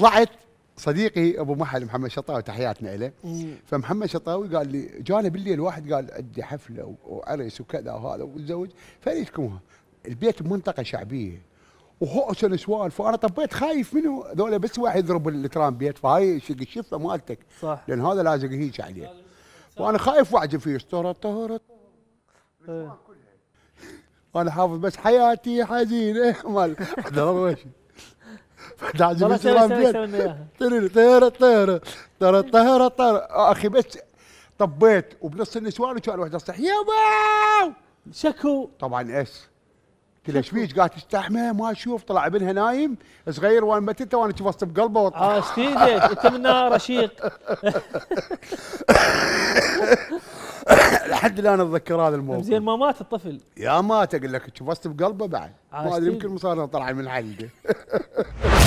طلعت صديقي ابو محل محمد شطاوي تحياتنا له فمحمد شطاوي قال لي جانا بالليل واحد قال عندي حفله وعرس وكذا وهذا وتزوج فريشكمها البيت بمنطقه شعبيه وهوس نسوان فانا طبيت خايف منه ذولا بس واحد يضرب الترام بيت فهاي الشفه مالتك صح لان هذا لازق هيك عليه وانا خايف واعجب فيه طهرت طهرت إيه. انا حافظ بس حياتي حزينه مال فالعجيب طيرة طيرة طيرة طيرة طيرة طيرة اخي بس طبيت وبنص النسوان وكان وحده تصيح يا واو شكو طبعا اس قلت له ايش فيك؟ قالت استحمى ما اشوف طلع ابنها نايم صغير وانا متته وانا شفت بقلبه وطلع اه استيدك انت من رشيق لحد الان اتذكر هذا الموضوع زين ما مات الطفل يا مات اقول لك شفت بقلبه بعد آه، ما ادري يمكن مصارنا طلع من عنده